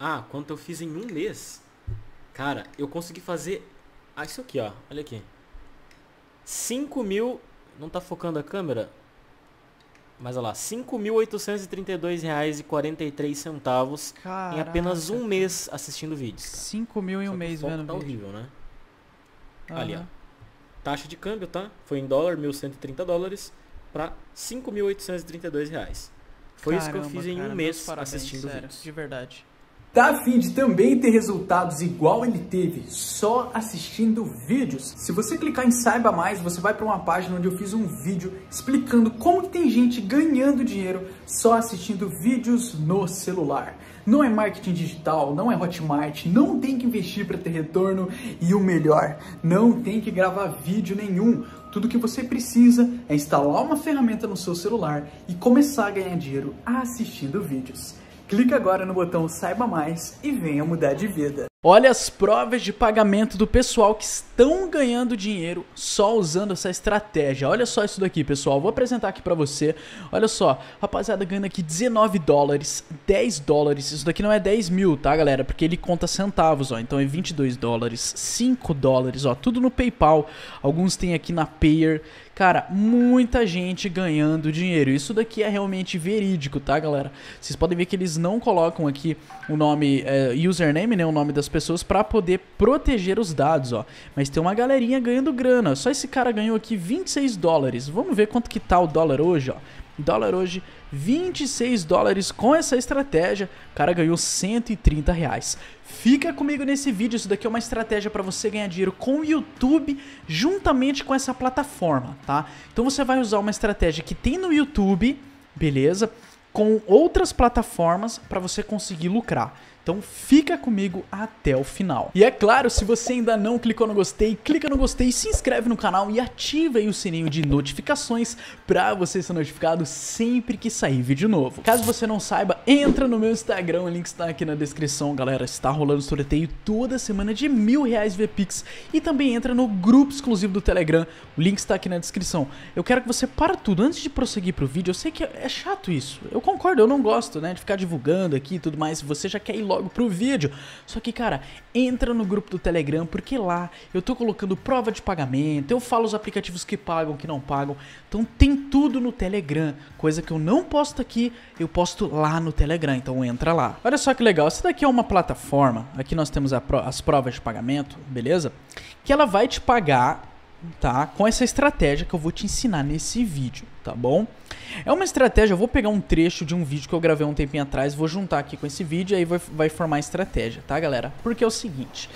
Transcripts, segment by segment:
Ah, quanto eu fiz em um mês? Cara, eu consegui fazer... Ah, isso aqui, ó. Olha aqui. 5 mil... Não tá focando a câmera? Mas olha lá, R$ centavos em apenas um mês assistindo vídeos. Cara. 5 mil em um mês vendo tá horrível, né? Uhum. Ali, ó. Taxa de câmbio, tá? Foi em dólar, 1.130 dólares para 5.832 reais. Foi Caramba, isso que eu fiz em um mês parabéns, assistindo sério, vídeos. De verdade. Tá afim de também ter resultados igual ele teve só assistindo vídeos? Se você clicar em saiba mais, você vai para uma página onde eu fiz um vídeo explicando como tem gente ganhando dinheiro só assistindo vídeos no celular. Não é marketing digital, não é Hotmart, não tem que investir para ter retorno e o melhor, não tem que gravar vídeo nenhum. Tudo que você precisa é instalar uma ferramenta no seu celular e começar a ganhar dinheiro assistindo vídeos. Clique agora no botão Saiba Mais e venha mudar de vida. Olha as provas de pagamento do pessoal que estão ganhando dinheiro só usando essa estratégia. Olha só isso daqui, pessoal. Vou apresentar aqui para você. Olha só, rapaziada ganhando aqui 19 dólares, 10 dólares. Isso daqui não é 10 mil, tá, galera? Porque ele conta centavos, ó. Então é 22 dólares, 5 dólares, ó. Tudo no PayPal. Alguns tem aqui na Payer. Cara, muita gente ganhando dinheiro. Isso daqui é realmente verídico, tá, galera? Vocês podem ver que eles não colocam aqui o nome, é, username, né? O nome das pessoas para poder proteger os dados, ó. Mas tem uma galerinha ganhando grana. Só esse cara ganhou aqui 26 dólares. Vamos ver quanto que tá o dólar hoje, ó dólar hoje 26 dólares com essa estratégia, o cara ganhou 130 reais. Fica comigo nesse vídeo, isso daqui é uma estratégia para você ganhar dinheiro com o YouTube juntamente com essa plataforma, tá? Então você vai usar uma estratégia que tem no YouTube, beleza? Com outras plataformas para você conseguir lucrar. Então fica comigo até o final. E é claro, se você ainda não clicou no gostei, clica no gostei, se inscreve no canal e ativa aí o sininho de notificações para você ser notificado sempre que sair vídeo novo. Caso você não saiba, entra no meu Instagram, o link está aqui na descrição, galera. Está rolando sorteio toda semana de mil reais VPix e também entra no grupo exclusivo do Telegram, o link está aqui na descrição. Eu quero que você para tudo antes de prosseguir pro vídeo. Eu sei que é chato isso, eu concordo, eu não gosto, né, de ficar divulgando aqui e tudo mais. Se você já quer ir logo logo pro vídeo. Só que, cara, entra no grupo do Telegram, porque lá eu tô colocando prova de pagamento, eu falo os aplicativos que pagam, que não pagam. Então tem tudo no Telegram. Coisa que eu não posto aqui, eu posto lá no Telegram. Então entra lá. Olha só que legal. Essa daqui é uma plataforma. Aqui nós temos pro, as provas de pagamento, beleza? Que ela vai te pagar tá? Com essa estratégia que eu vou te ensinar nesse vídeo, tá bom? É uma estratégia, eu vou pegar um trecho de um vídeo que eu gravei um tempinho atrás, vou juntar aqui com esse vídeo e aí vai, vai formar a estratégia, tá, galera? Porque é o seguinte,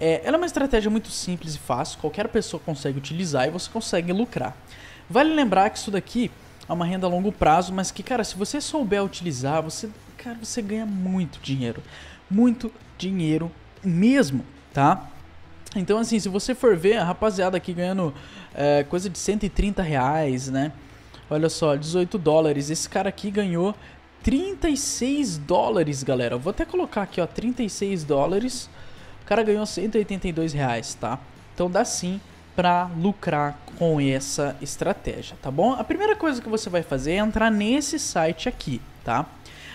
é, ela é uma estratégia muito simples e fácil, qualquer pessoa consegue utilizar e você consegue lucrar. Vale lembrar que isso daqui é uma renda a longo prazo, mas que, cara, se você souber utilizar, você, cara, você ganha muito dinheiro. Muito dinheiro mesmo, tá? Então, assim, se você for ver, a rapaziada aqui ganhando é, coisa de 130 reais, né? Olha só, 18 dólares. Esse cara aqui ganhou 36 dólares, galera. vou até colocar aqui, ó, 36 dólares. O cara ganhou 182 reais, tá? Então dá sim para lucrar com essa estratégia, tá bom? A primeira coisa que você vai fazer é entrar nesse site aqui, tá?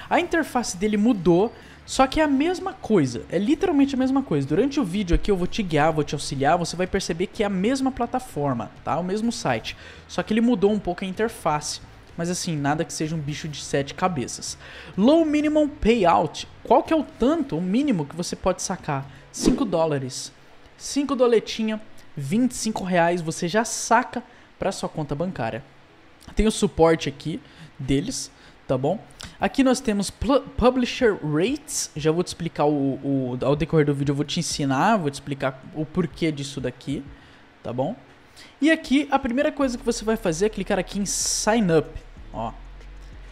A interface dele mudou só que é a mesma coisa, é literalmente a mesma coisa. Durante o vídeo aqui eu vou te guiar, vou te auxiliar, você vai perceber que é a mesma plataforma, tá? O mesmo site. Só que ele mudou um pouco a interface. Mas assim, nada que seja um bicho de sete cabeças. Low Minimum Payout. Qual que é o tanto, o mínimo que você pode sacar? 5 dólares. 5 doletinha, 25 reais, você já saca para sua conta bancária. Tem o suporte aqui deles, tá bom? Aqui nós temos Publisher Rates, já vou te explicar o, o, ao decorrer do vídeo, eu vou te ensinar, vou te explicar o porquê disso daqui, tá bom? E aqui a primeira coisa que você vai fazer é clicar aqui em Sign Up, ó.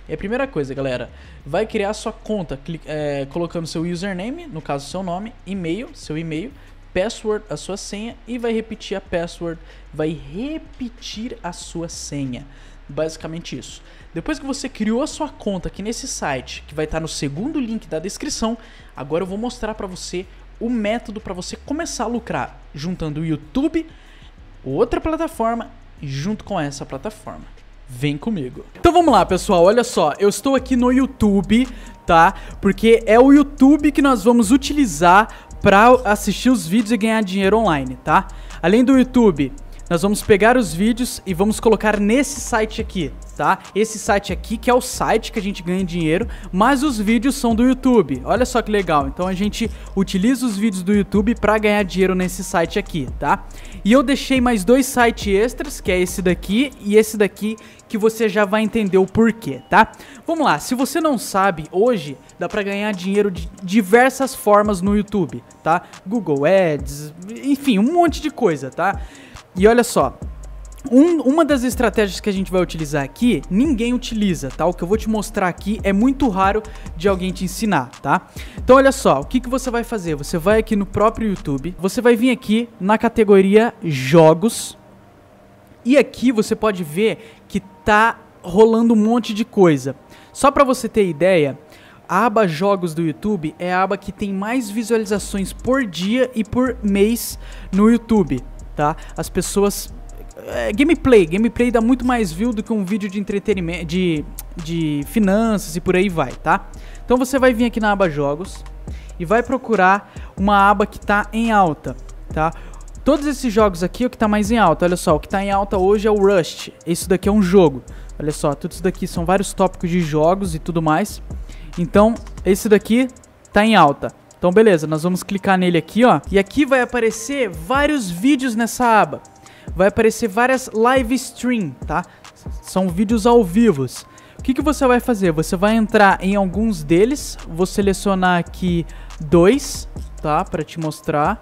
É a primeira coisa, galera, vai criar sua conta é, colocando seu username, no caso seu nome, e-mail, seu e-mail, password, a sua senha e vai repetir a password, vai repetir a sua senha. Basicamente isso. Depois que você criou a sua conta aqui nesse site, que vai estar no segundo link da descrição, agora eu vou mostrar para você o método para você começar a lucrar juntando o YouTube, outra plataforma, junto com essa plataforma. Vem comigo. Então vamos lá, pessoal. Olha só, eu estou aqui no YouTube, tá? Porque é o YouTube que nós vamos utilizar para assistir os vídeos e ganhar dinheiro online, tá? Além do YouTube, nós vamos pegar os vídeos e vamos colocar nesse site aqui, tá? Esse site aqui que é o site que a gente ganha dinheiro, mas os vídeos são do YouTube. Olha só que legal. Então a gente utiliza os vídeos do YouTube para ganhar dinheiro nesse site aqui, tá? E eu deixei mais dois sites extras, que é esse daqui e esse daqui, que você já vai entender o porquê, tá? Vamos lá, se você não sabe, hoje dá para ganhar dinheiro de diversas formas no YouTube, tá? Google Ads, enfim, um monte de coisa, tá? E olha só, um, uma das estratégias que a gente vai utilizar aqui, ninguém utiliza, tá? O que eu vou te mostrar aqui é muito raro de alguém te ensinar, tá? Então olha só, o que, que você vai fazer? Você vai aqui no próprio YouTube, você vai vir aqui na categoria Jogos, e aqui você pode ver que tá rolando um monte de coisa. Só para você ter ideia, a aba Jogos do YouTube é a aba que tem mais visualizações por dia e por mês no YouTube, tá? As pessoas é, gameplay, gameplay dá muito mais view do que um vídeo de entretenimento, de, de finanças e por aí vai, tá? Então você vai vir aqui na aba jogos e vai procurar uma aba que tá em alta, tá? Todos esses jogos aqui, é o que tá mais em alta, olha só, o que tá em alta hoje é o Rust. Isso daqui é um jogo. Olha só, tudo isso daqui são vários tópicos de jogos e tudo mais. Então, esse daqui tá em alta. Então beleza, nós vamos clicar nele aqui, ó. E aqui vai aparecer vários vídeos nessa aba. Vai aparecer várias live stream, tá? São vídeos ao vivo. O que, que você vai fazer? Você vai entrar em alguns deles. Vou selecionar aqui dois, tá? Pra te mostrar.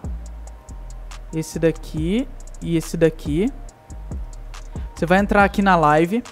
Esse daqui e esse daqui. Você vai entrar aqui na live.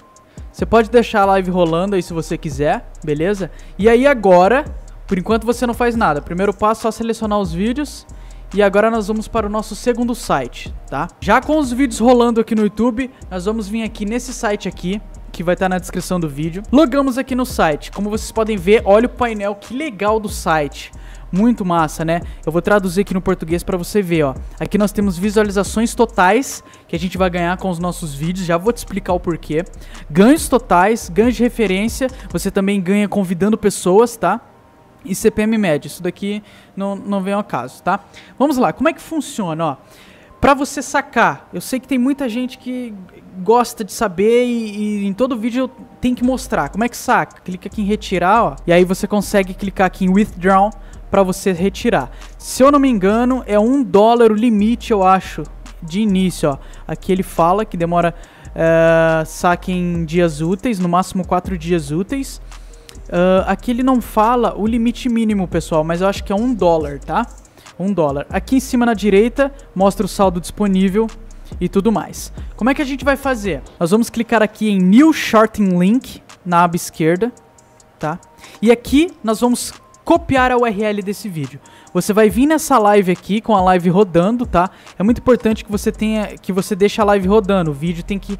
Você pode deixar a live rolando aí se você quiser, beleza? E aí agora por enquanto você não faz nada. Primeiro passo é só selecionar os vídeos. E agora nós vamos para o nosso segundo site, tá? Já com os vídeos rolando aqui no YouTube, nós vamos vir aqui nesse site aqui, que vai estar tá na descrição do vídeo. Logamos aqui no site. Como vocês podem ver, olha o painel que legal do site. Muito massa, né? Eu vou traduzir aqui no português para você ver, ó. Aqui nós temos visualizações totais que a gente vai ganhar com os nossos vídeos, já vou te explicar o porquê. Ganhos totais, ganhos de referência, você também ganha convidando pessoas, tá? e CPM médio. Isso daqui não, não vem ao caso, tá? Vamos lá, como é que funciona? Ó, para você sacar, eu sei que tem muita gente que gosta de saber e, e, em todo vídeo eu tenho que mostrar. Como é que saca? Clica aqui em retirar, ó, e aí você consegue clicar aqui em withdraw para você retirar. Se eu não me engano, é um dólar o limite, eu acho, de início. Ó. Aqui ele fala que demora uh, saque em dias úteis, no máximo quatro dias úteis. Uh, aqui ele não fala o limite mínimo, pessoal, mas eu acho que é um dólar, tá? Um dólar. Aqui em cima na direita mostra o saldo disponível e tudo mais. Como é que a gente vai fazer? Nós vamos clicar aqui em New Shorting Link na aba esquerda, tá? E aqui nós vamos copiar a URL desse vídeo. Você vai vir nessa live aqui com a live rodando, tá? É muito importante que você tenha que você deixe a live rodando. O vídeo tem que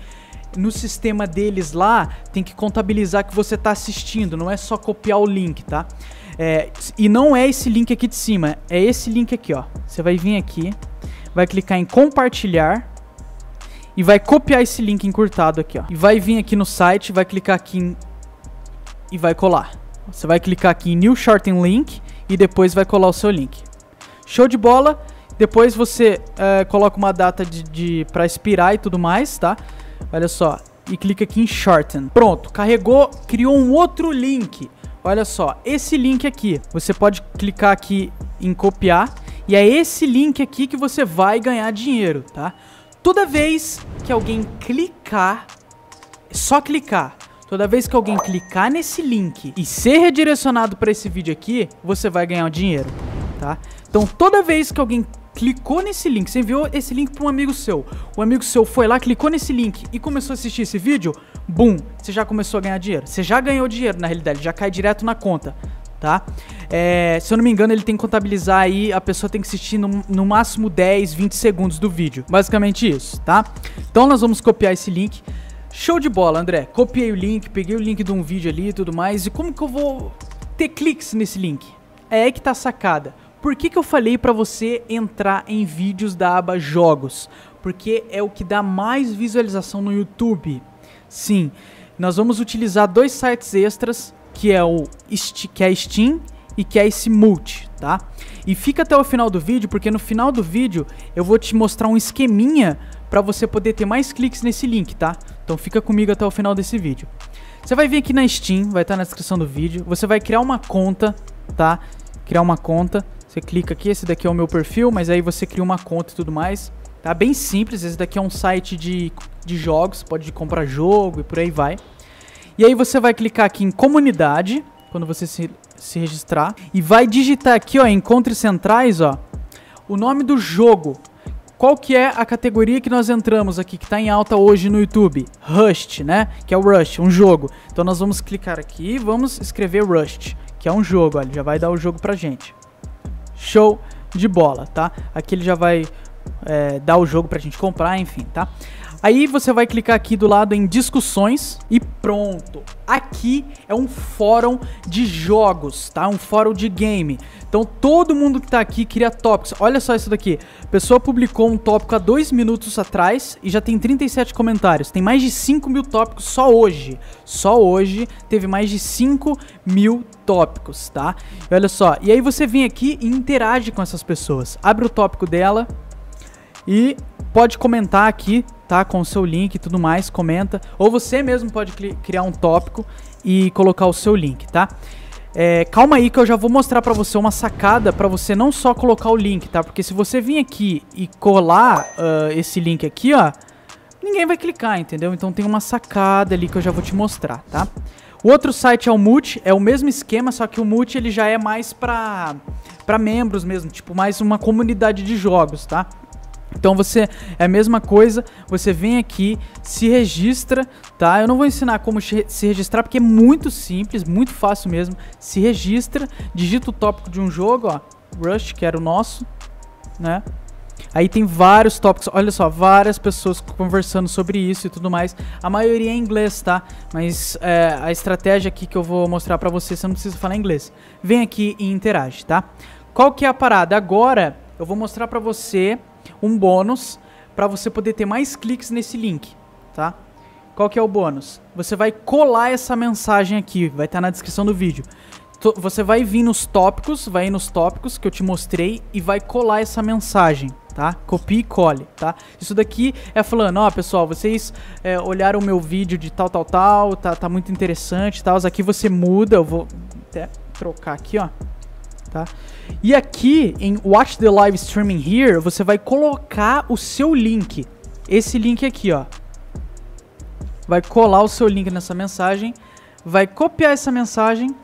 no sistema deles lá, tem que contabilizar que você está assistindo, não é só copiar o link, tá? É, e não é esse link aqui de cima, é esse link aqui, ó. Você vai vir aqui, vai clicar em compartilhar e vai copiar esse link encurtado aqui, ó. E vai vir aqui no site, vai clicar aqui em... e vai colar. Você vai clicar aqui em New Shorten Link e depois vai colar o seu link. Show de bola! Depois você é, coloca uma data de, de para expirar e tudo mais, tá? Olha só. E clica aqui em Shorten. Pronto, carregou, criou um outro link. Olha só, esse link aqui, você pode clicar aqui em copiar e é esse link aqui que você vai ganhar dinheiro, tá? Toda vez que alguém clicar, é só clicar, toda vez que alguém clicar nesse link e ser redirecionado para esse vídeo aqui, você vai ganhar dinheiro, tá? Então toda vez que alguém clicou nesse link, você enviou esse link para um amigo seu, o amigo seu foi lá, clicou nesse link e começou a assistir esse vídeo, bum, você já começou a ganhar dinheiro. Você já ganhou dinheiro, na realidade, já cai direto na conta, tá? É, se eu não me engano, ele tem que contabilizar aí, a pessoa tem que assistir no, no máximo 10, 20 segundos do vídeo. Basicamente isso, tá? Então nós vamos copiar esse link. Show de bola, André. Copiei o link, peguei o link de um vídeo ali e tudo mais. E como que eu vou ter cliques nesse link? É aí que tá a sacada. Por que, que eu falei para você entrar em vídeos da aba Jogos? Porque é o que dá mais visualização no YouTube. Sim, nós vamos utilizar dois sites extras, que é o que é a Steam e que é esse Multi, tá? E fica até o final do vídeo, porque no final do vídeo eu vou te mostrar um esqueminha para você poder ter mais cliques nesse link, tá? Então fica comigo até o final desse vídeo. Você vai vir aqui na Steam, vai estar tá na descrição do vídeo, você vai criar uma conta, tá? Criar uma conta, você clica aqui, esse daqui é o meu perfil, mas aí você cria uma conta e tudo mais. Tá bem simples, esse daqui é um site de, de jogos, pode comprar jogo e por aí vai. E aí você vai clicar aqui em comunidade, quando você se, se registrar. E vai digitar aqui, ó, encontros centrais, ó, o nome do jogo. Qual que é a categoria que nós entramos aqui, que está em alta hoje no YouTube? Rust, né? Que é o Rust, um jogo. Então nós vamos clicar aqui e vamos escrever Rust, que é um jogo, ó, ele já vai dar o jogo pra gente. Show de bola, tá? Aqui ele já vai é, dar o jogo pra gente comprar, enfim, tá? Aí você vai clicar aqui do lado em discussões e pronto. Aqui é um fórum de jogos, tá? Um fórum de game. Então todo mundo que tá aqui cria tópicos. Olha só isso daqui. A pessoa publicou um tópico há dois minutos atrás e já tem 37 comentários. Tem mais de 5 mil tópicos só hoje. Só hoje teve mais de 5 mil tópicos, tá? E olha só. E aí você vem aqui e interage com essas pessoas. Abre o tópico dela e pode comentar aqui tá? Com o seu link e tudo mais, comenta. Ou você mesmo pode criar um tópico e colocar o seu link, tá? É, calma aí que eu já vou mostrar para você uma sacada para você não só colocar o link, tá? Porque se você vir aqui e colar uh, esse link aqui, ó, ninguém vai clicar, entendeu? Então tem uma sacada ali que eu já vou te mostrar, tá? O outro site é o Mute, é o mesmo esquema, só que o Mute ele já é mais pra, pra membros mesmo, tipo mais uma comunidade de jogos, tá? Então você é a mesma coisa, você vem aqui, se registra, tá? Eu não vou ensinar como se registrar porque é muito simples, muito fácil mesmo. Se registra, digita o tópico de um jogo, ó, Rush, que era o nosso, né? Aí tem vários tópicos, olha só, várias pessoas conversando sobre isso e tudo mais. A maioria é inglês, tá? Mas é, a estratégia aqui que eu vou mostrar pra você, você não precisa falar inglês. Vem aqui e interage, tá? Qual que é a parada? Agora eu vou mostrar pra você um bônus para você poder ter mais cliques nesse link, tá? Qual que é o bônus? Você vai colar essa mensagem aqui, vai estar tá na descrição do vídeo. T você vai vir nos tópicos, vai ir nos tópicos que eu te mostrei e vai colar essa mensagem, tá? Copie e cole, tá? Isso daqui é falando, ó, pessoal, vocês é, olharam o meu vídeo de tal, tal, tal, tá, tá muito interessante e tal. Aqui você muda, eu vou até trocar aqui, ó tá? E aqui em Watch the Live Streaming Here, você vai colocar o seu link. Esse link aqui, ó. Vai colar o seu link nessa mensagem, vai copiar essa mensagem,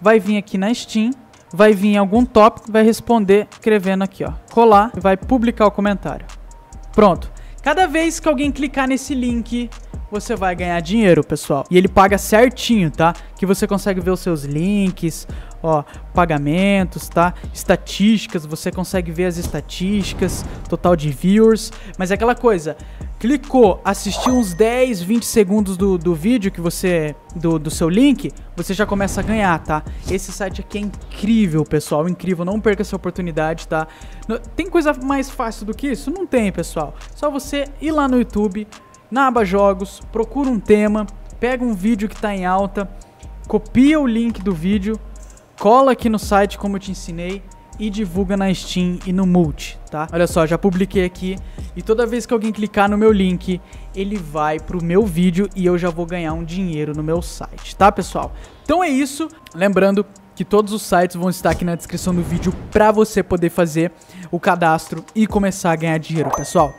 vai vir aqui na Steam, vai vir em algum tópico, vai responder escrevendo aqui, ó. Colar, vai publicar o comentário. Pronto. Cada vez que alguém clicar nesse link, você vai ganhar dinheiro, pessoal. E ele paga certinho, tá? Que você consegue ver os seus links, ó, pagamentos, tá? Estatísticas, você consegue ver as estatísticas, total de viewers. Mas é aquela coisa, clicou, assistiu uns 10, 20 segundos do, do vídeo que você. Do, do seu link, você já começa a ganhar, tá? Esse site aqui é incrível, pessoal. Incrível, não perca essa oportunidade, tá? Tem coisa mais fácil do que isso? Não tem, pessoal. Só você ir lá no YouTube na aba jogos, procura um tema, pega um vídeo que está em alta, copia o link do vídeo, cola aqui no site como eu te ensinei e divulga na Steam e no Multi, tá? Olha só, já publiquei aqui e toda vez que alguém clicar no meu link, ele vai pro meu vídeo e eu já vou ganhar um dinheiro no meu site, tá, pessoal? Então é isso, lembrando que todos os sites vão estar aqui na descrição do vídeo para você poder fazer o cadastro e começar a ganhar dinheiro, pessoal.